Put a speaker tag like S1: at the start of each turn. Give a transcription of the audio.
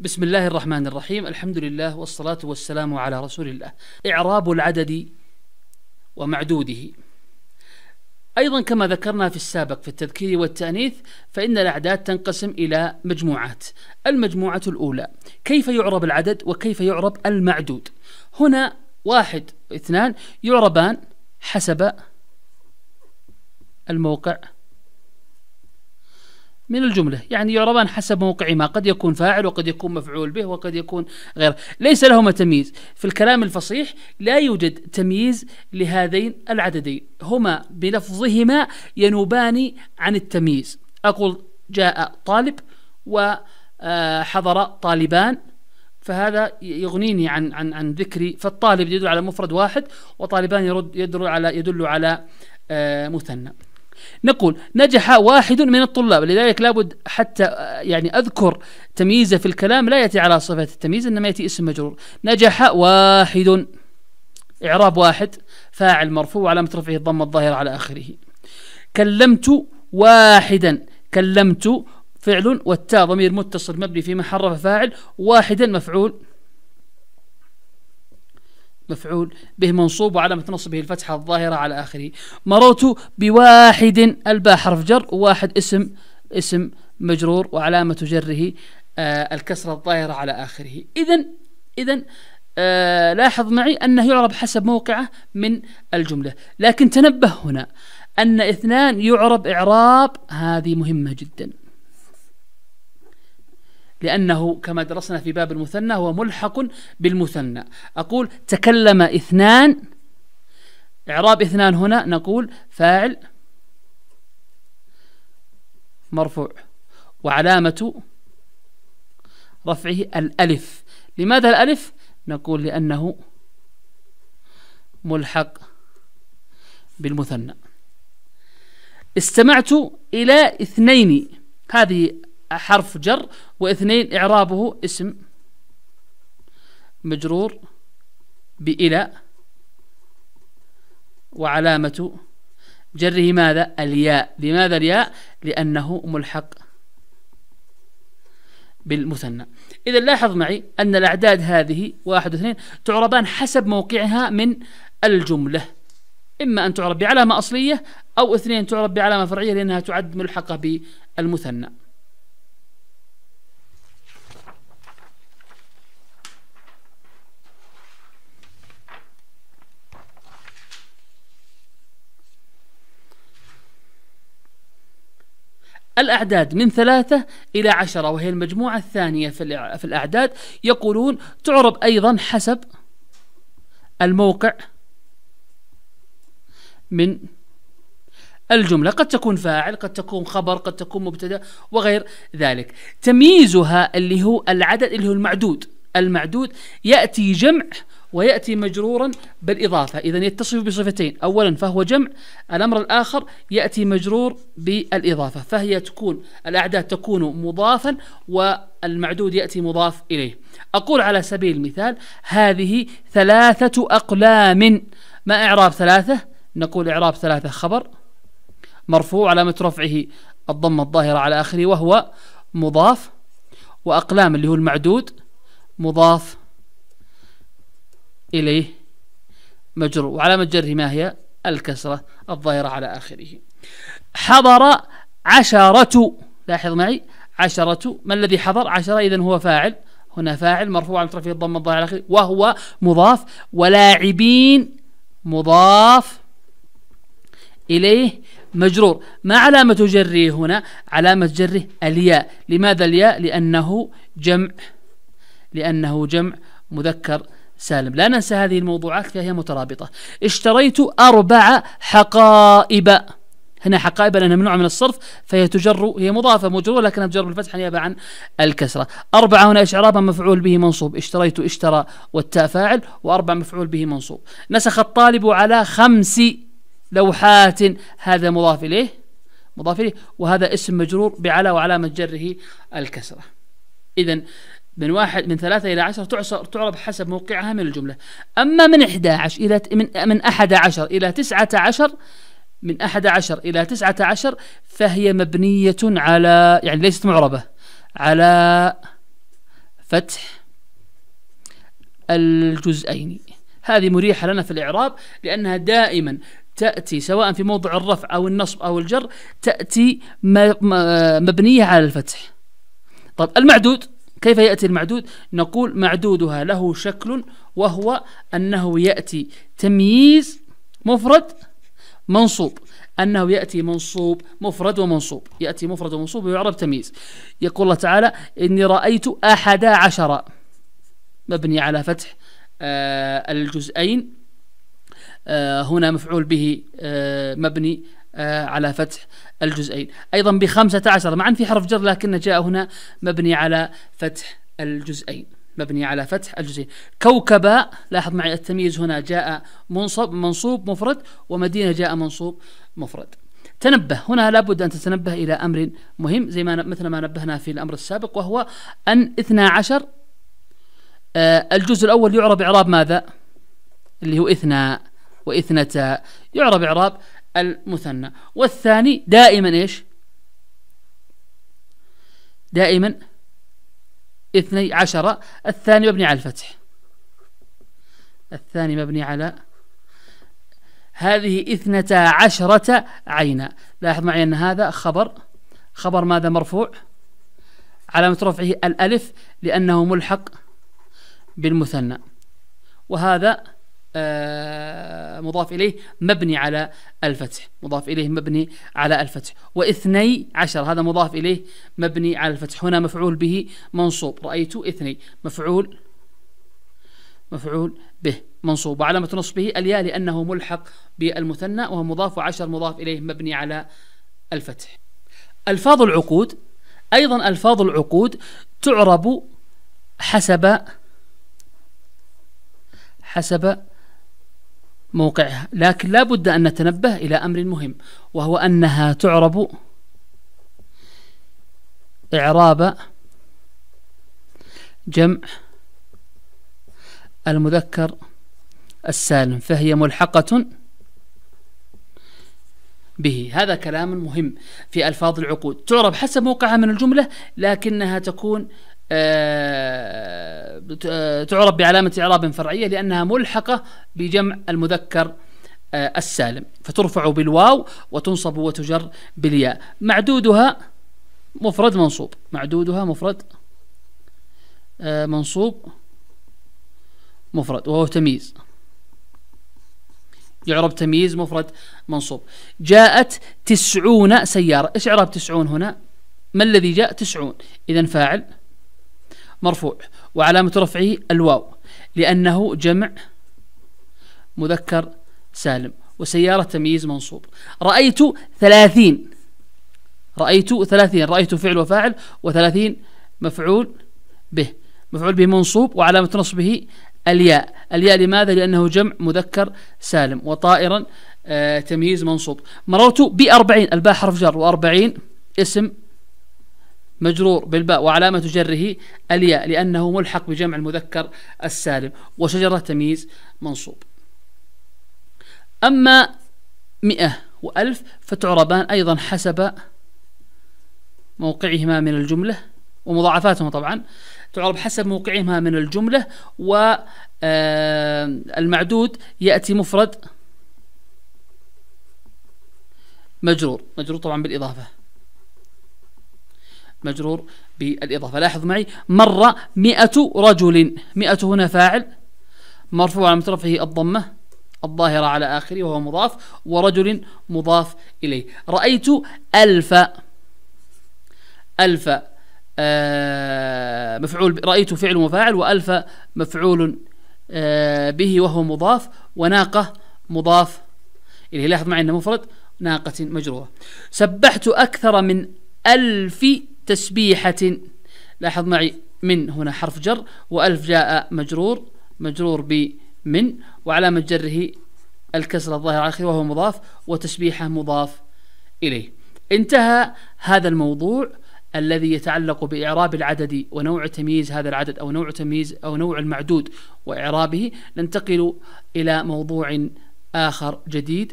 S1: بسم الله الرحمن الرحيم الحمد لله والصلاة والسلام على رسول الله إعراب العدد ومعدوده أيضا كما ذكرنا في السابق في التذكير والتأنيث فإن الأعداد تنقسم إلى مجموعات المجموعة الأولى كيف يعرب العدد وكيف يعرب المعدود هنا واحد اثنان يعربان حسب الموقع من الجملة يعني يعربان حسب موقعهما قد يكون فاعل وقد يكون مفعول به وقد يكون غير ليس لهما تمييز في الكلام الفصيح لا يوجد تمييز لهذين العددين هما بلفظهما ينوبان عن التمييز أقول جاء طالب وحضر آه، طالبان فهذا يغنيني عن عن عن ذكري فالطالب يدل على مفرد واحد وطالبان يرد يدل على يدل على آه، مثنى نقول نجح واحد من الطلاب لذلك لابد حتى يعني أذكر تمييزه في الكلام لا يأتي على صفة التمييز إنما يأتي اسم مجرور نجح واحد إعراب واحد فاعل مرفوع وعلامة رفعه الضم الظاهرة على آخره كلمت واحدا كلمت فعل والتاء ضمير متصل مبني في محرف فاعل واحدا مفعول مفعول به منصوب وعلامة نصبه الفتحة الظاهرة على آخره مررت بواحد الباء حرف جر وواحد اسم اسم مجرور وعلامة جره آه الكسرة الظاهرة على آخره إذا إذا آه لاحظ معي أنه يعرب حسب موقعه من الجملة لكن تنبه هنا أن اثنان يعرب إعراب هذه مهمة جدا لأنه كما درسنا في باب المثنى هو ملحق بالمثنى أقول تكلم اثنان إعراب اثنان هنا نقول فاعل مرفوع وعلامة رفعه الألف لماذا الألف؟ نقول لأنه ملحق بالمثنى استمعت إلى اثنين هذه حرف جر واثنين إعرابه اسم مجرور بإلى وعلامة جره ماذا الياء لماذا الياء لأنه ملحق بالمثنى إذا لاحظ معي أن الأعداد هذه واحد واثنين تعربان حسب موقعها من الجملة إما أن تعرب بعلامة أصلية أو اثنين تعرب بعلامة فرعية لأنها تعد ملحقة بالمثنى الأعداد من ثلاثة إلى عشرة وهي المجموعة الثانية في الأعداد يقولون تعرب أيضا حسب الموقع من الجملة قد تكون فاعل قد تكون خبر قد تكون مبتدا وغير ذلك تمييزها اللي هو العدد اللي هو المعدود المعدود يأتي جمع ويأتي مجرورا بالإضافة إذا يتصف بصفتين أولا فهو جمع الأمر الآخر يأتي مجرور بالإضافة فهي تكون الأعداد تكون مضافا والمعدود يأتي مضاف إليه أقول على سبيل المثال هذه ثلاثة أقلام ما إعراب ثلاثة نقول إعراب ثلاثة خبر مرفوع علامة رفعه الضمة الظاهرة على آخره وهو مضاف وأقلام اللي هو المعدود مضاف إليه مجرور وعلامة جره ما هي الكسرة الظاهرة على آخره حضر عشرة لاحظ معي عشرة ما الذي حضر عشرة إذا هو فاعل هنا فاعل مرفوع عن طرفه الضم الظاهر على آخره وهو مضاف ولاعبين مضاف إليه مجرور ما علامة جره هنا علامة جره الياء لماذا الياء لأنه جمع لأنه جمع مذكر سالم لا ننسى هذه الموضوعات فهي مترابطة اشتريت أربع حقائب هنا حقائب لأنها ممنوعة من الصرف فهي تجر هي مضافة مجرورة لكنها تجر بالفتحة نيابة عن الكسرة أربعة هنا إشعرابا مفعول به منصوب اشتريت اشترى والتاء فاعل وأربع مفعول به منصوب نسخ الطالب على خمس لوحات هذا مضاف إليه مضاف إليه وهذا اسم مجرور بعلى وعلامة جره الكسرة إذا من واحد من ثلاثة إلى عشرة تعصر تعرض حسب موقعها من الجملة أما من 11 إلى من من 11 إلى 19 من 11 إلى 19 فهي مبنية على يعني ليست معربة على فتح الجزئين هذه مريحة لنا في الإعراب لأنها دائما تأتي سواء في موضع الرفع أو النصب أو الجر تأتي مبنية على الفتح طب المعدود كيف يأتي المعدود؟ نقول معدودها له شكل وهو أنه يأتي تمييز مفرد منصوب أنه يأتي منصوب مفرد ومنصوب يأتي مفرد ومنصوب ويعرب تمييز يقول الله تعالى إني رأيت أحد عشر مبني على فتح آه، الجزئين آه، هنا مفعول به آه، مبني آه، على فتح الجزئين أيضا بخمسة عشر معا في حرف جر لكن جاء هنا مبني على فتح الجزئين مبني على فتح الجزئين كوكبا لاحظ معي التمييز هنا جاء منصب منصوب مفرد ومدينة جاء منصوب مفرد تنبه هنا لابد أن تتنبه إلى أمر مهم زي ما مثل ما نبهنا في الأمر السابق وهو أن 12 آه، الجزء الأول يعرب إعراب ماذا؟ اللي هو إثنى وإثنتا يعرب إعراب المثنى والثاني دائما إيش دائما اثني عشر الثاني مبني على الفتح الثاني مبني على هذه اثنتا عشرة عينا لاحظ معي أن هذا خبر خبر ماذا مرفوع علامة رفعه الألف لأنه ملحق بالمثنى وهذا آه، مضاف إليه مبني على الفتح مضاف إليه مبني على الفتح واثني عشر هذا مضاف إليه مبني على الفتح هنا مفعول به منصوب رأيت اثني مفعول مفعول به منصوب وعلامة نصبه الياء لأنه ملحق بالمثنى وهو مضاف وعشر مضاف إليه مبني على الفتح ألفاظ العقود أيضا ألفاظ العقود تعرب حسب حسب موقعها لكن لا بد أن نتنبه إلى أمر مهم وهو أنها تعرب إعراب جمع المذكر السالم فهي ملحقة به هذا كلام مهم في ألفاظ العقود تعرب حسب موقعها من الجملة لكنها تكون آه، تعرب بعلامة إعراب فرعية لأنها ملحقة بجمع المذكر آه، السالم فترفع بالواو وتنصب وتجر بالياء معدودها مفرد منصوب معدودها مفرد آه، منصوب مفرد وهو تمييز يعرب تمييز مفرد منصوب جاءت تسعون سيارة إيش إعراب تسعون هنا ما الذي جاء تسعون إذا فاعل مرفوع وعلامة رفعه الواو لأنه جمع مذكر سالم وسيارة تمييز منصوب رأيت ثلاثين رأيت ثلاثين رأيت فعل وفاعل وثلاثين مفعول به مفعول به منصوب وعلامة نصبه الياء الياء لماذا؟ لأنه جمع مذكر سالم وطائرا آه تمييز منصوب مررت بأربعين الباء حرف جر وأربعين اسم مجرور بالباء وعلامة جره الياء لأنه ملحق بجمع المذكر السالم وشجرة تمييز منصوب أما مئة وألف فتعربان أيضا حسب موقعهما من الجملة ومضاعفاتهما طبعا تعرب حسب موقعهما من الجملة والمعدود آه، يأتي مفرد مجرور مجرور طبعا بالإضافة مجرور بالإضافة لاحظ معي مر مئة رجل مئة هنا فاعل مرفوع على مترفه الضمة الظاهرة على آخره وهو مضاف ورجل مضاف إليه رأيت ألف ألف آه مفعول رأيت فعل وفاعل وألف مفعول آه به وهو مضاف وناقة مضاف إليه لاحظ معي أنه مفرد ناقة مجرورة سبحت أكثر من ألف تسبيحة لاحظ معي من هنا حرف جر وألف جاء مجرور مجرور ب من وعلامة جره الكسرة الظاهرة على وهو مضاف وتسبيحة مضاف إليه انتهى هذا الموضوع الذي يتعلق بإعراب العدد ونوع تمييز هذا العدد أو نوع تمييز أو نوع المعدود وإعرابه ننتقل إلى موضوع آخر جديد